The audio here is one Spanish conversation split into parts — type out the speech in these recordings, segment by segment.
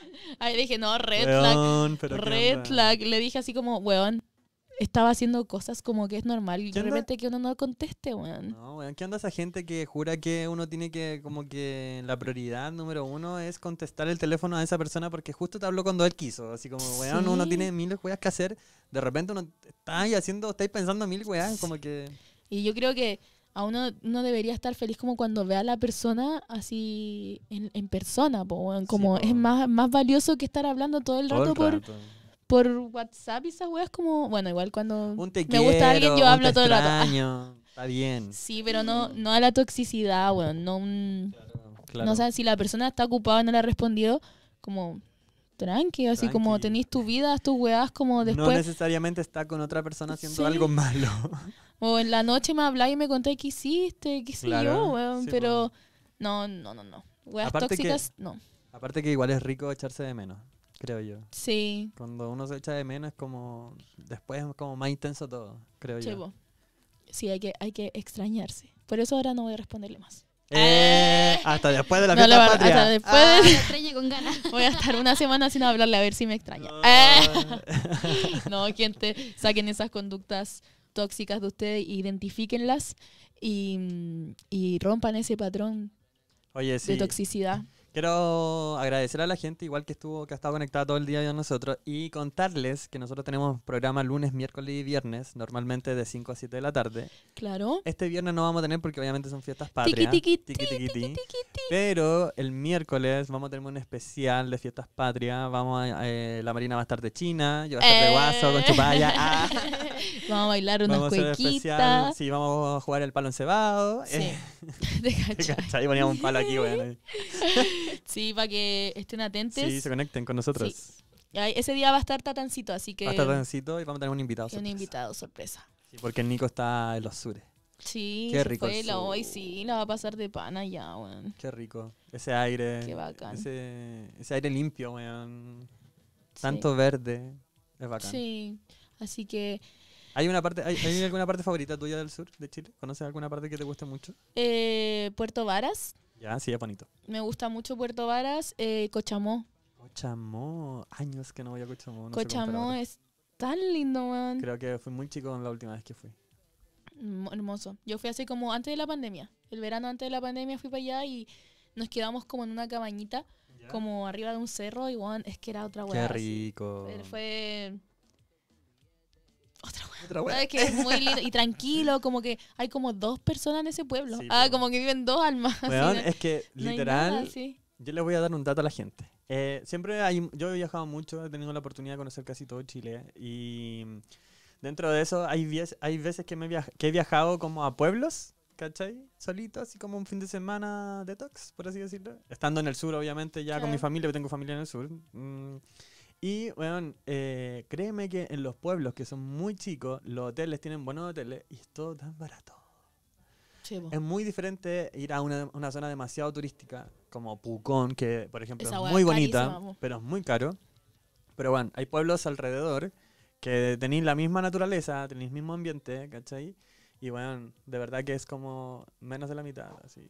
Ahí dije, no, red flag. Red flag. Le dije así como, weón, estaba haciendo cosas como que es normal y de repente que uno no conteste, weón. No, weón, ¿qué onda esa gente que jura que uno tiene que, como que la prioridad número uno es contestar el teléfono a esa persona porque justo te habló cuando él quiso? Así como, weón, uno tiene mil weas que hacer, de repente uno está haciendo, estáis pensando mil weas, como que... Y yo creo que a uno, no debería estar feliz como cuando ve a la persona así en, persona, como es más, más valioso que estar hablando todo el rato, por... por WhatsApp y esas weas como, bueno, igual cuando me gusta alguien yo hablo todo el rato. Está bien. Sí, pero no, no a la toxicidad, bueno, no no sé si la persona está ocupada y no le ha respondido, como tranqui, así como tenéis tu vida, tus weas como después. No necesariamente está con otra persona haciendo algo malo. O en la noche me habláis y me contáis qué hiciste, qué yo, weón. Pues. pero no, no, no, no. Weas tóxicas, no. Aparte que igual es rico echarse de menos, creo yo. Sí. Cuando uno se echa de menos es como, después es como más intenso todo, creo yo. Sí, hay que, hay que extrañarse. Por eso ahora no voy a responderle más. Eh, eh. hasta después de la no patria. Hasta después con Voy a estar una semana sin hablarle a ver si me extraña. No, eh. gente, saquen esas conductas tóxicas de ustedes, identifíquenlas y, y rompan ese patrón de toxicidad. Quiero agradecer a la gente, igual que estuvo, que ha estado conectada todo el día con nosotros, y contarles que nosotros tenemos programa lunes, miércoles y viernes, normalmente de 5 a 7 de la tarde. Claro. Este viernes no vamos a tener porque obviamente son fiestas patrias. Tiki, tiki, Pero el miércoles vamos a tener un especial de fiestas patrias. Vamos eh, la Marina va a estar de China, yo voy a estar de guaso, con eh. chupalla. Ah. Vamos a bailar unas vamos Sí, vamos a jugar el palo encebado. Sí. Eh. poníamos un palo aquí, bueno sí, para que estén atentos. Sí, se conecten con nosotros. Ese día va a estar Tatancito, así que. Va a estar Tatancito y vamos a tener un invitado Un invitado sorpresa. Sí, porque Nico está en los sures. Sí, qué rico. hoy sí, la va a pasar de pana allá weón. Qué rico. Ese aire. Qué bacán. Ese, aire limpio, weón. Tanto verde. Es bacán. Sí, así que. ¿Hay, una parte, hay, alguna parte favorita tuya del sur de Chile? ¿Conoces alguna parte que te guste mucho? Eh, Puerto Varas. Ya, sí, es bonito. Me gusta mucho Puerto Varas, eh, Cochamó. Cochamó, años que no voy a Cochamó. No Cochamó es tan lindo, man. Creo que fui muy chico la última vez que fui. Mm, hermoso. Yo fui así como antes de la pandemia. El verano antes de la pandemia fui para allá y nos quedamos como en una cabañita, como arriba de un cerro y, man, es que era otra hueá. Qué rico. Él Fue otra hueá. Que es muy lindo y tranquilo, como que hay como dos personas en ese pueblo. ah, como que viven dos almas. Weón, es que literal, yo les voy a dar un dato a la gente. Eh, siempre hay, yo he viajado mucho, he tenido la oportunidad de conocer casi todo Chile y dentro de eso hay, hay veces que, me que he viajado como a pueblos ¿cachai? Solito, así como un fin de semana detox, por así decirlo. Estando en el sur, obviamente, ya con mi familia, porque tengo familia en el sur. Mm, y, bueno, eh, créeme que en los pueblos que son muy chicos, los hoteles tienen buenos hoteles y es todo tan barato. Es muy diferente ir a una, zona demasiado turística, como Pucón, que, por ejemplo, es muy bonita, pero es muy caro. Pero, bueno, hay pueblos alrededor que tenéis la misma naturaleza, tenéis el mismo ambiente, ¿cachai? Y, bueno, de verdad que es como menos de la mitad, así,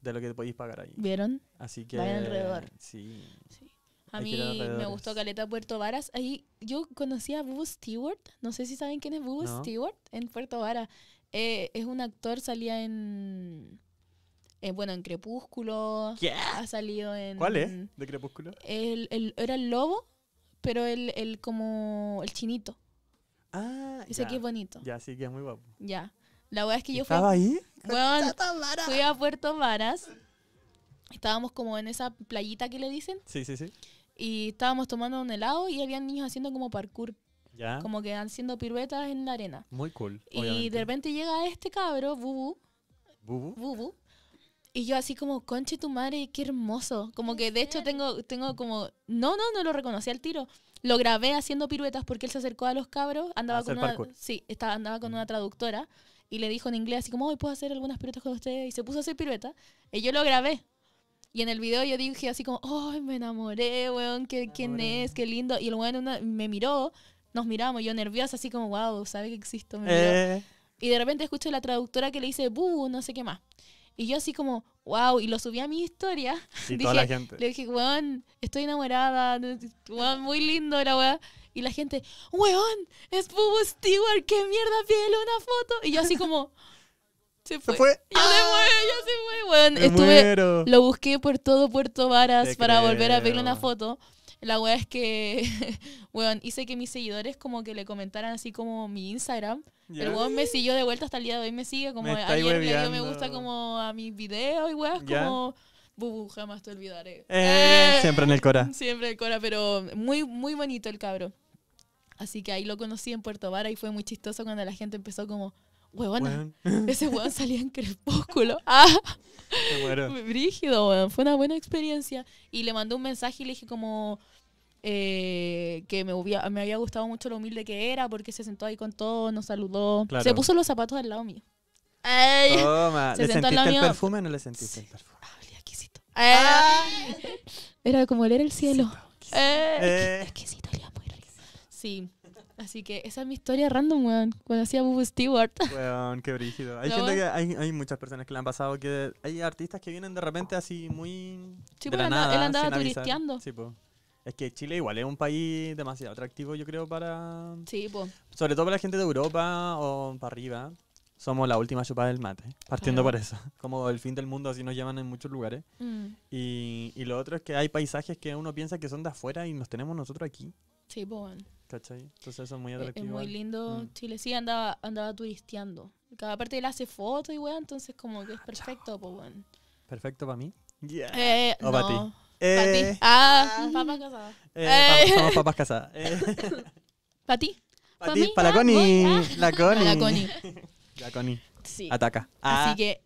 de lo que podéis pagar ahí. ¿Vieron? Así que... Vayan alrededor. sí. sí. A mí me gustó Caleta Puerto Varas. Ahí yo conocí a Bubu Stewart. No sé si saben quién es Bubu Stewart en Puerto Varas. Eh, es un actor, salía en. Eh, bueno, en Crepúsculo. Ha salido en. ¿Cuál es? ¿De Crepúsculo? era el lobo, pero el, el como. el chinito. Ah, Ese que es bonito. Ya, sí, que es muy guapo. Ya. La verdad es que yo fui. ¿Estaba ahí? Bueno, fui a Puerto Varas. Estábamos como en esa playita que le dicen. Sí, sí, sí y estábamos tomando un helado y había niños haciendo como parkour. Como que haciendo piruetas en la arena. Muy cool. Y de repente llega este cabro, Bubu. Bubu. Y yo así como, conche tu madre, qué hermoso. Como que de hecho tengo, tengo como, no, no, no lo reconocí al tiro. Lo grabé haciendo piruetas porque él se acercó a los cabros, andaba con una, sí, estaba, andaba con una mm. traductora y le dijo en inglés así como, hoy puedo hacer algunas piruetas con ustedes y se puso a hacer piruetas. Y yo lo grabé y en el video yo dije así como, ¡ay, me enamoré, weón! ¿qué, ¿Quién es? ¡Qué lindo! Y el weón me miró, nos miramos, yo nerviosa, así como, ¡wow! ¿Sabe que existo? Eh. Y de repente escucho la traductora que le dice, bu No sé qué más. Y yo así como, wow, y lo subí a mi historia. Y toda la gente. Le dije, weón, estoy enamorada, weón, muy lindo la weón Y la gente, weón, es Bubu Stewart, qué mierda, pídele una foto. Y yo así como... Se fue. Ya se fue, ya se fue, Estuve, lo busqué por todo Puerto Varas para volver a pedirle una foto. La weá es que, weón, hice que mis seguidores como que le comentaran así como mi Instagram. Pero El weón me siguió de vuelta hasta el día de hoy, me sigue como me me gusta como a mis videos y como... Bubu, jamás te olvidaré. Eh, eh, siempre en el Cora. Siempre en el Cora, pero muy, muy bonito el cabro. Así que ahí lo conocí en Puerto Varas y fue muy chistoso cuando la gente empezó como, ese huevón salía en crepúsculo. Ah, Brígido, huevón. Fue una buena experiencia. Y le mandé un mensaje y le dije como... Eh, que me, había gustado mucho lo humilde que era, porque se sentó ahí con todo, nos saludó. Se puso los zapatos al lado mío. Toma. Se ¿Le sentó sentiste al lado el perfume o no le sentiste el perfume? Ah, exquisito. Era como leer el cielo. Exquisito, exquisito. Eh. Eh. muy rico. Sí. Así que esa es mi historia random, weón. cuando hacía Bubu Stewart. Weón, qué brígido. Hay gente que, hay, muchas personas que le han pasado que hay artistas que vienen de repente así muy. Sí, pues, él, andaba turisteando. Sí, pues Es que Chile igual es un país demasiado atractivo, yo creo, para. Sí, pues Sobre todo para la gente de Europa o para arriba somos la última chupada del mate, partiendo por eso. Como el fin del mundo, así nos llaman en muchos lugares. Mm. Y, y, lo otro es que hay paisajes que uno piensa que son de afuera y nos tenemos nosotros aquí. Sí, pues, bueno. ¿Cachai? Entonces eso es muy eh, atractivo. Es muy lindo. Mm. Chile sí andaba, andaba turisteando. Cada parte él hace fotos y weón, entonces como que es ah, perfecto, pues, ¿Perfecto para mí? Eh, o para ti. Para ti. Eh. Ah, ah. papas casadas. somos papas casadas. ¿Para ti? Para ti, para ah, la Connie. La Connie. Ya, Sí. Ataca. Ah. Así que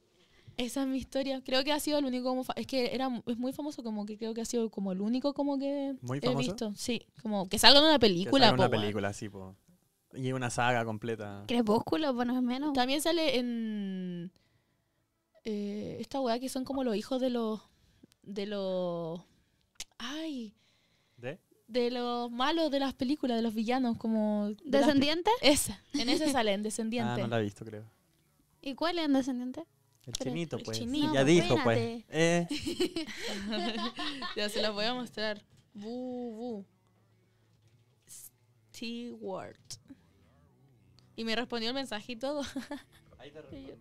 esa es mi historia. Creo que ha sido el único como es que era es muy famoso como que creo que ha sido como el único como que muy he visto. Sí, como que salga en una película. en una película, sí, Y una saga completa. Crepúsculo, por lo menos. También sale en eh, esta weá que son como los hijos de los de los ay, de los malos de las películas, de los villanos, como... ¿Descendiente? Esa, en esa salen, Descendiente. Ah, no la he visto, creo. ¿Y cuál es en Descendiente? El chinito, chinito, el pues. Chinito. ya dijo, pues. Eh. ya se los voy a mostrar. Bu, bu. Stewart. Y me respondió el mensaje y todo. Ahí te respondió.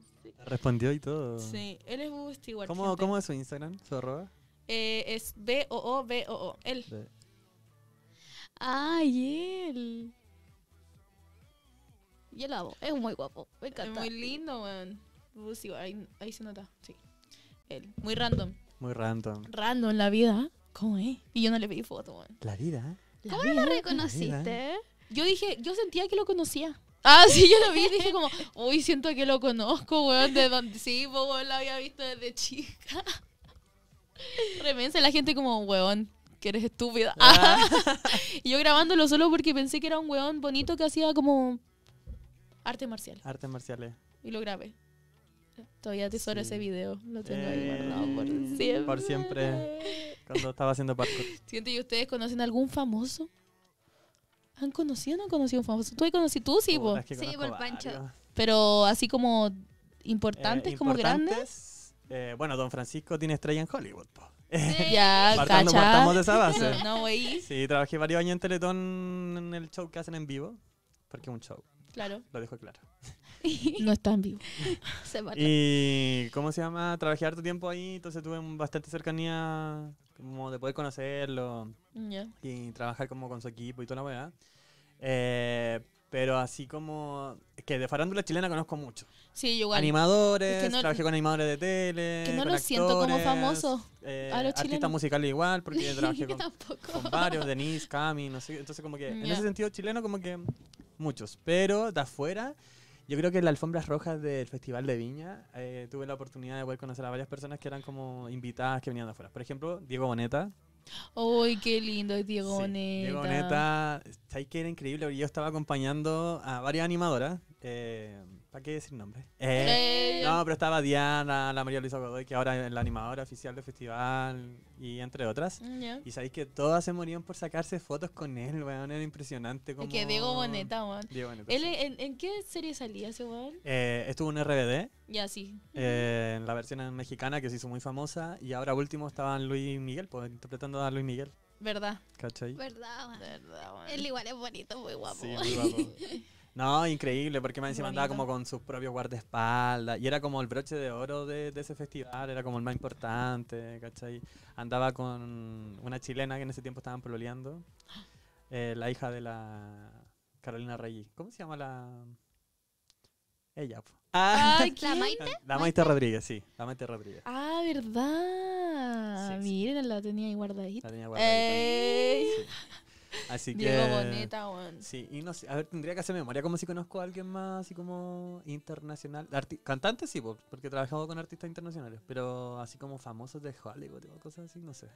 respondió. y todo. Sí, él es bu Stewart. ¿Cómo, ¿Cómo, es su Instagram? ¿Su arroba? Eh, es B-O-O-B-O-O. él. Ay él. Y el lado. Es muy guapo. Es muy lindo, weón. ahí, se nota. Sí. Él. Muy random. Muy random. Random la vida. ¿Cómo es? Y yo no le pedí foto, weón. La vida. ¿Cómo no la reconociste? yo dije, yo sentía que lo conocía. Ah, sí, yo lo vi y dije como, uy, siento que lo conozco, weón, de sí, pues, weón, la había visto desde chica. Remensa la gente como, weón, que eres estúpida. Ah. y yo grabándolo solo porque pensé que era un weón bonito que hacía como arte marcial. arte marciales. Eh. Y lo grabé. Todavía tesoro ese video. Lo tengo ahí guardado por eh, siempre. Por siempre. Cuando estaba haciendo parkour. ¿y ustedes conocen algún famoso? ¿Han conocido o no han conocido un famoso? ¿Tú, conocido? ¿Tú sí, vos? sí, por Pancho. Pero así como eh, importantes, como grandes. bueno, Don Francisco tiene estrella en Hollywood, pues ya, partamos, partamos de esa base. No, güey. Sí, trabajé varios años en Teletón en el show que hacen en vivo, porque es un show. Claro. Lo dejo claro. no está en vivo. se mata. Y, ¿cómo se llama? Trabajé harto tiempo ahí, entonces tuve bastante cercanía como de poder conocerlo y trabajar como con su equipo y toda la weá. Eh, pero así como que de farándula chilena conozco mucho. Sí, Animadores, trabajé con animadores de tele. Que no los siento como famoso Eh, a los artistas musical igual, porque trabajé con, con, varios, Denise, Cami, no sé. Entonces, como que en ese sentido chileno, como que muchos. Pero de afuera, yo creo que en las alfombras rojas del Festival de Viña eh, tuve la oportunidad de poder conocer a varias personas que eran como invitadas que venían de afuera. Por ejemplo, Diego Boneta, Uy, qué lindo es Diego Diego que era increíble? Yo estaba acompañando a varias animadoras. Eh, ¿Para qué decir nombre? Eh, eh, no, pero estaba Diana, la María Luisa Godoy, que ahora es la animadora oficial del festival, y entre otras. Mm, y sabéis que todas se morían por sacarse fotos con él, weón. Era impresionante. Como... que Diego Boneta, weón. Diego Boneta, en, qué serie salía ese weón? Eh, estuvo en RBD. Ya, sí. en la versión mexicana, que se hizo muy famosa. Y ahora último estaban Luis Miguel, pues, interpretando a Luis Miguel. ¿Verdad? ¿Cachai? ¿Verdad, Él igual es bonito, muy guapo. Sí, muy guapo. No, increíble, porque encima andaba como con sus propios guardaespaldas y era como el broche de oro de, ese festival, era como el más importante, ¿cachai? Andaba con una chilena que en ese tiempo estaban pololeando, eh, la hija de la Carolina Reyes. ¿Cómo se llama la...? Ella. Ah. ¿La Maite? La Maite Rodríguez, sí. La Maite Rodríguez. Ah, ¿verdad? Miren, la tenía ahí guardadita. La tenía Así que. Diego Boneta, Sí, y no A ver, tendría que hacer memoria como si conozco a alguien más, así como internacional. Cantante sí, porque he trabajado con artistas internacionales, pero así como famosos de Hollywood o cosas así, no sé.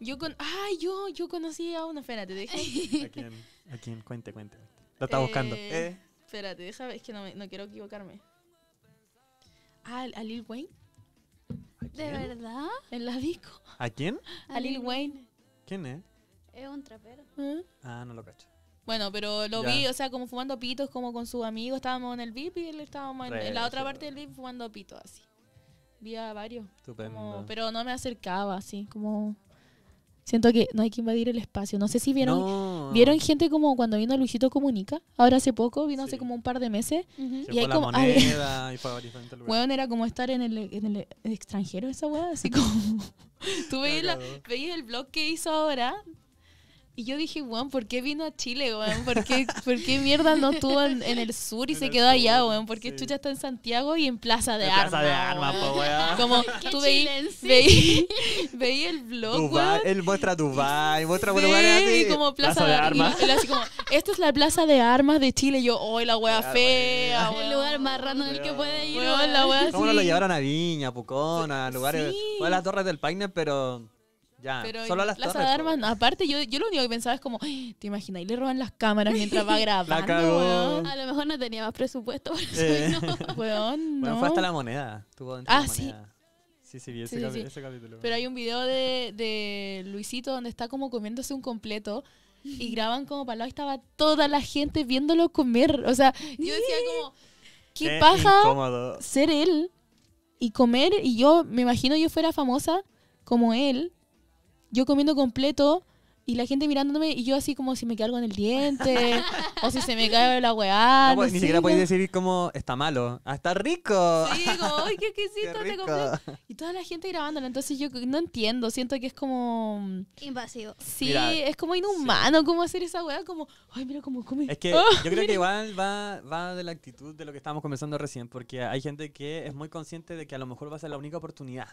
Yo con. ¡Ay, yo, yo conocí a una. Espérate, dejé. ¿A quién? ¿A quién? Cuente, cuente. Lo está buscando. Eh. eh. Espérate, es que no, quiero equivocarme. a Lil Wayne. ¿De verdad? ¿En la disco? ¿A quién? A Lil Wayne. ¿Quién es? Es un trapero. ¿Eh? Ah, no lo cacho. Bueno, pero lo vi, o sea, como fumando pitos, como con sus amigos, estábamos en el VIP y él estábamos en, la otra parte del VIP fumando pitos, así. Vi a varios. pero no me acercaba, así, como... Siento que no hay que invadir el espacio. No sé si vieron vieron gente como cuando vino Luisito Comunica, ahora hace poco, vino hace como un par de meses. y hay la como. Moneda, y fue bueno, era como estar en el, en el extranjero esa weá, así como. Tú veías, el blog que hizo ahora y yo dije, weón, ¿por qué vino a Chile, weón? ¿Por qué, mierda no estuvo en, el sur y se quedó allá, weón? ¿Por qué ya Chucha está en Santiago y en Plaza de Armas? Plaza de Armas, po, weón. Como tú veí, veí, veí, el blog, weón. Él muestra Dubai, muestra sí, Aires así. como Plaza, de, Armas. Y, así como, esta es la Plaza de Armas de Chile. Y yo, oh, la wea fea, Un lugar más raro el que puede ir, no la wea ¿Cómo uno lo llevaron a Viña, Pucona, lugares... Sí. Fue a las Torres del Paine, pero... Ya, solo las Plaza de Armas, aparte, yo, lo único que pensaba es como, ¿te imaginas? Y le roban las cámaras mientras va grabando. La A lo mejor no tenía más presupuesto. para eso eh. no. Bueno, fue hasta la moneda. ah, sí. Sí, sí, ese, capítulo. Pero hay un video de, Luisito donde está como comiéndose un completo y graban como para lado estaba toda la gente viéndolo comer. O sea, yo decía como, qué, pasa? paja ser él y comer. Y yo me imagino yo fuera famosa como él yo comiendo completo y la gente mirándome y yo así como si me queda algo en el diente o si se me cae la weá. Pues, ni siquiera podéis decir como está malo, ah, está rico. Sí, ay, qué exquisito, Y toda la gente grabándolo, entonces yo no entiendo, siento que es como... Invasivo. Sí, es como inhumano cómo hacer esa weá, como, ay, mira cómo come. Es que oh, yo creo que igual va, va de la actitud de lo que estábamos conversando recién, porque hay gente que es muy consciente de que a lo mejor va a ser la única oportunidad.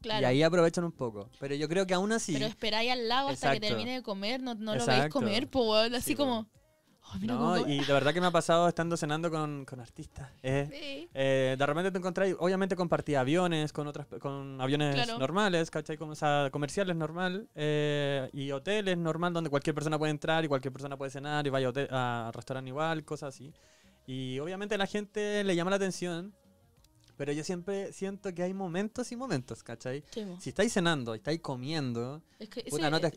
Claro. Y ahí aprovechan un poco. Pero yo creo que aún así... Pero esperáis al lado hasta que termine de comer, no, no lo veis comer, pues, así como... no, y de verdad que me ha pasado estando cenando con, con artistas. Eh, eh, de repente te encontré, obviamente compartí aviones con otras con aviones normales, ¿cachai? Como, comerciales normal eh, y hoteles normal donde cualquier persona puede entrar y cualquier persona puede cenar y vaya a, restaurar igual, cosas así. Y obviamente la gente le llama la atención pero yo siempre siento que hay momentos y momentos, ¿cachai? Si estáis cenando, estáis comiendo,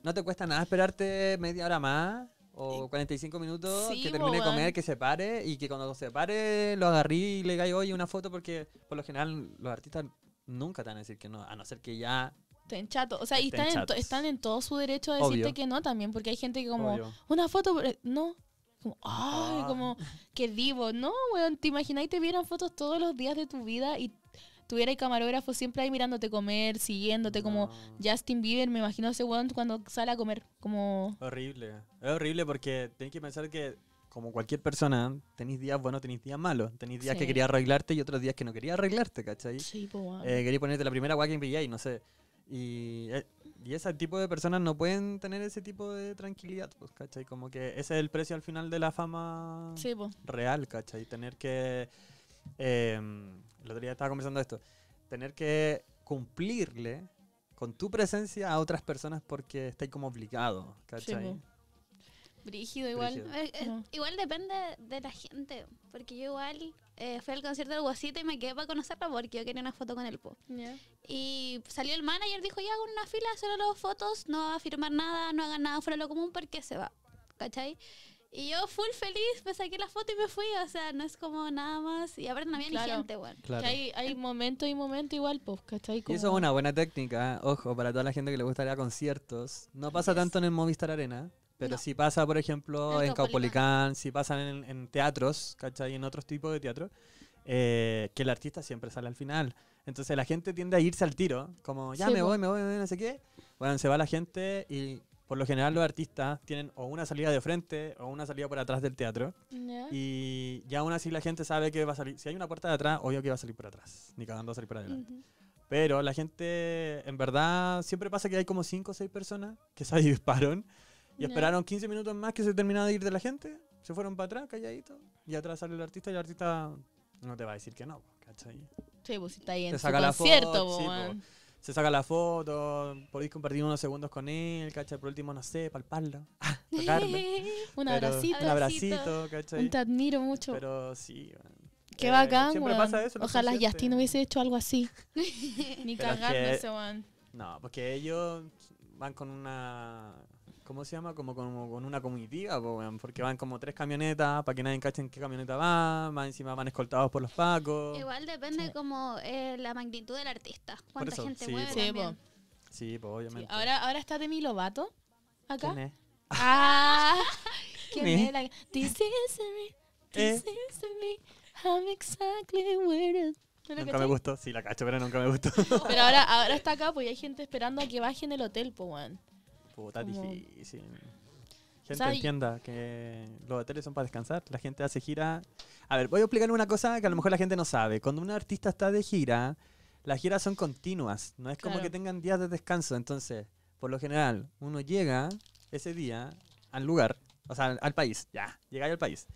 no, te, cuesta nada esperarte media hora más o 45 eh, minutos que termine de comer, que se pare y que cuando se pare lo agarrí y le caigo hoy una foto, porque por lo general los artistas nunca te van a decir que no, a no ser que ya estén chato, O sea, y están, en, están en todo su derecho a decirte que no también, porque hay gente que como, una foto, no, como, ay, como, qué divo. No, weón, te imagináis te vieran fotos todos los días de tu vida y tuviera el camarógrafo siempre ahí mirándote comer, siguiéndote, como Justin Bieber, me imagino ese weón cuando sale a comer, como... Horrible, es horrible porque tenés que pensar que como cualquier persona, tenéis días buenos, tenéis días malos. Tenéis días que quería arreglarte y otros días que no quería arreglarte, ¿cachai? Sí, pues, eh, Quería ponerte la primera guay que Y no sé. Y eh, y ese tipo de personas no pueden tener ese tipo de tranquilidad, pues, ¿cachai? Como que ese es el precio al final de la fama real, ¿cachai? Tener que... Eh, el otro día estaba conversando esto. Tener que cumplirle con tu presencia a otras personas porque estáis como obligado, ¿cachai? Brígido igual. Eh, eh, igual depende de la gente, porque yo igual eh, fui al concierto del Guasito y me quedé para conocerlo porque yo quería una foto con el pop Y salió el manager, dijo, ya hago una fila, solo las fotos, no va a firmar nada, no haga nada fuera de lo común porque se va. ¿Cachai? Y yo full feliz, me saqué la foto y me fui. O sea, no es como nada más. Y aparte no había gente, bueno. claro. hay, hay momentos y momento igual, pues, ¿cachai? Y eso es una buena técnica, ojo, para toda la gente que le a conciertos. No pasa tanto en el Movistar Arena, pero si pasa, por ejemplo, en, Caupolicán, si pasan en, teatros, ¿cachai? En otros tipos de teatro, eh, que el artista siempre sale al final. Entonces la gente tiende a irse al tiro, como ya me, voy, me voy, me voy, no sé qué. Bueno, se va la gente y por lo general los artistas tienen o una salida de frente o una salida por atrás del teatro. Y ya aún así la gente sabe que va a salir. Si hay una puerta de atrás, obvio que va a salir por atrás. Ni cagando va a salir por adelante. Pero la gente, en verdad, siempre pasa que hay como cinco o seis personas que se disparon y esperaron 15 minutos más que se terminaba de ir de la gente. Se fueron para atrás, calladito. Y atrás sale el artista y el artista no te va a decir que no, ¿cachai? Sí, pues está ahí en saca la foto, Se saca la foto, podéis compartir unos segundos con él, ¿cachai? Por último, no sé, palparlo, un abracito. Un abracito, Te admiro mucho. Pero sí, Qué eh, bacán, siempre Pasa eso, Ojalá Justin hubiese hecho algo así. Ni cagarme se van No, porque ellos van con una ¿Cómo se llama? Como, con una comitiva, porque van como tres camionetas, para que nadie cache en qué camioneta van, más encima van escoltados por los pacos. Igual depende como eh, la magnitud del artista, cuánta gente mueve Sí, po. Sí, pues obviamente. Ahora, ahora está Demi Lovato acá. Ah, ¿quién es? Ah, this is me, eh. this is me, I'm exactly where it nunca me gustó, sí, la cacho, pero nunca me gustó. pero ahora, ahora está acá, pues hay gente esperando a que baje en el hotel, pues, weón. Está difícil. Gente entienda que los hoteles son para descansar. La gente hace gira. A ver, voy a explicar una cosa que a lo mejor la gente no sabe. Cuando un artista está de gira, las giras son continuas. No es como que tengan días de descanso. Entonces, por lo general, uno llega ese día al lugar, o sea, al, país. Ya, llegáis al país.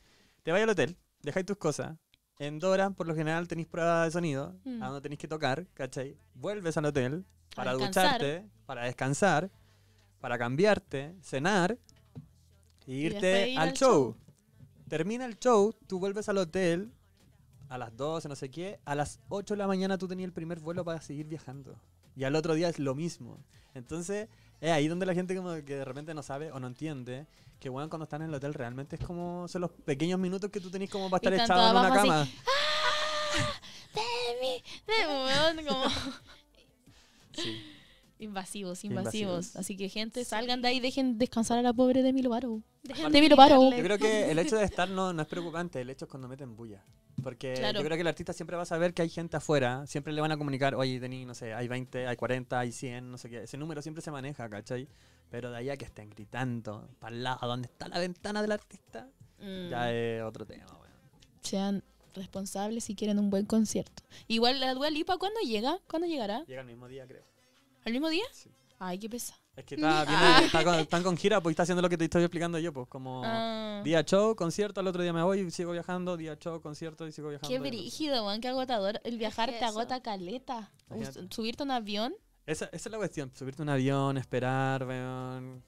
Te vais al hotel, dejáis tus cosas, en Dora, por lo general, tenéis prueba de sonido, no a mm. donde tenéis que tocar, ¿cachai? Vuelves al hotel para ducharte, para descansar, para cambiarte, cenar e irte al, show. Termina el show, tú vuelves al hotel a las 12, no sé qué. A las 8 de la mañana tú tenías el primer vuelo para seguir viajando. Y al otro día es lo mismo. Entonces, es ahí donde la gente como que de repente no sabe o no entiende que, bueno, cuando están en el hotel realmente es como son los pequeños minutos que tú tenés como para estar echado en una cama. ¡Ah! ¡Demi! Como... Invasivos, invasivos. Así que, gente, salgan de ahí, dejen descansar a la pobre de Lovato. Dejen de Yo creo que el hecho de estar no, es preocupante, el hecho es cuando meten bulla. Porque yo creo que el artista siempre va a saber que hay gente afuera, siempre le van a comunicar, oye, tení, no sé, hay 20, hay 40, hay 100, no sé qué. Ese número siempre se maneja, ¿cachai? Pero de ahí a que estén gritando, para el lado, donde está la ventana del artista, mm. ya es otro tema, Sean responsables si quieren un buen concierto. Igual la Dua Lipa, ¿cuándo llega? ¿Cuándo llegará? Llega el mismo día, creo. ¿Al mismo día? Sí. Ay, qué pesa. Es que ah. están con gira, pues está haciendo lo que te estoy explicando yo, pues como ah. día show, concierto, al otro día me voy y sigo viajando, día show, concierto y sigo viajando. Qué brígido, Juan, qué agotador. El viajar te agota caleta. Subirte un avión. Esa, es la cuestión, subirte un avión, esperar, weón.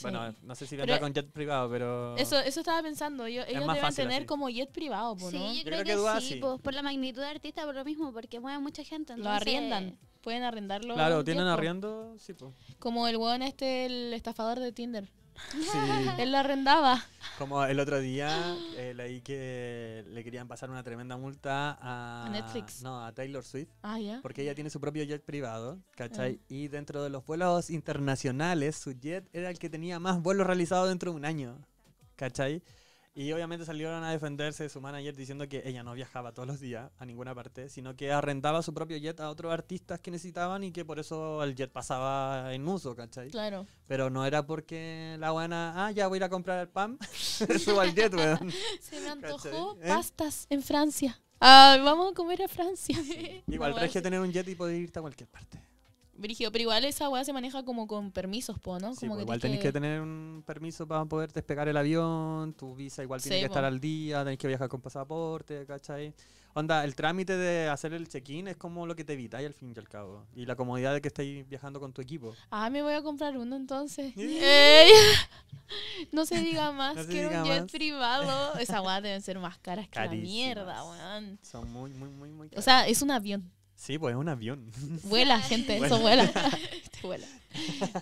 Bueno, no sé si vendrá con jet privado, pero... Eso, eso estaba pensando, yo, ellos deben tener como jet privado, ¿no? Sí, creo, sí, por la magnitud de artista, por lo mismo, porque mueve mucha gente. Entonces... Lo arriendan pueden arrendarlo. Claro, tienen arriendo, sí, pues. Como el weón este, el estafador de Tinder. Sí. Él lo arrendaba. Como el otro día eh, leí que le querían pasar una tremenda multa a, a Netflix. No, a Taylor Swift. Ah, ya Porque ella tiene su propio jet privado, ¿cachai? Ah. Y dentro de los vuelos internacionales, su jet era el que tenía más vuelos realizados dentro de un año, ¿cachai? Y obviamente salieron a defenderse de su manager diciendo que ella no viajaba todos los días a ninguna parte, sino que arrendaba su propio jet a otros artistas que necesitaban y que por eso el jet pasaba en uso, ¿cachai? Claro. Pero no era porque la buena, ah, ya voy a ir a comprar el pan, suba al jet, weón. Se me antojó ¿Eh? pastas en Francia. Ah, vamos a comer a Francia. Igual, no, que tener un jet y poder irte a cualquier parte pero igual esa weá se maneja como con permisos, ¿no? igual tenés que... tener un permiso para poder despegar el avión, tu visa igual tiene que estar al día, tenés que viajar con pasaporte, ¿cachai? Onda, el trámite de hacer el check-in es como lo que te evita y al fin y al cabo. Y la comodidad de que estés viajando con tu equipo. Ah, me voy a comprar uno entonces. no se diga más que un jet privado. esa weas deben ser más caras que la mierda, weón. Son muy, muy, muy, muy caras. O sea, es un avión. Sí, pues es un avión. Vuela, gente, eso vuela. Este vuela.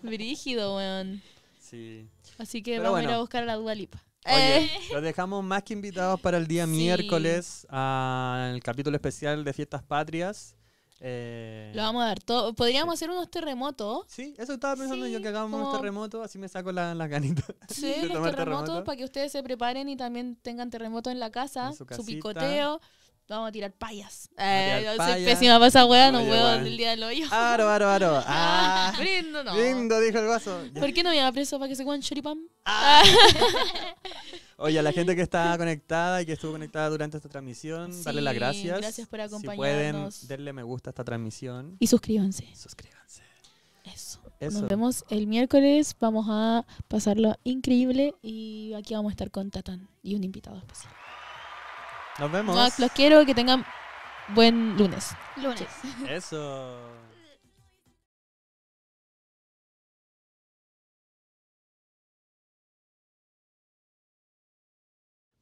Brígido, weón. Sí. Así que vamos a ir a buscar a la duda Lipa. Oye, eh. los dejamos más que invitados para el día miércoles al capítulo especial de Fiestas Patrias. Eh, lo vamos a dar todo. Podríamos hacer unos terremotos. Sí, eso estaba pensando yo que hagamos unos terremotos, así me saco las la ganitas. Sí, los terremotos para que ustedes se preparen y también tengan terremoto en la casa, su, picoteo. Vamos a tirar payas. Eh, pésima para esa weá, no puedo el día del hoyo. Aro, aro, aro. brindo, ah. no. Brindo, dijo el vaso ¿Por qué no me preso para que se coman choripam? Ah. Ah. Oye, a la gente que está conectada y que estuvo conectada durante esta transmisión, darle las gracias. Gracias por acompañarnos. Si pueden, denle me gusta a esta transmisión. Y suscríbanse. Suscríbanse. Eso. Eso. Nos vemos el miércoles. Vamos a pasarlo increíble y aquí vamos a estar con Tatán y un invitado especial. Nos vemos. los quiero, que tengan buen lunes. Lunes. Eso.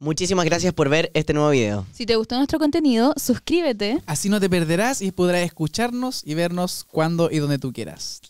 Muchísimas gracias por ver este nuevo video. Si te gustó nuestro contenido, suscríbete. Así no te perderás y podrás escucharnos y vernos cuando y donde tú quieras.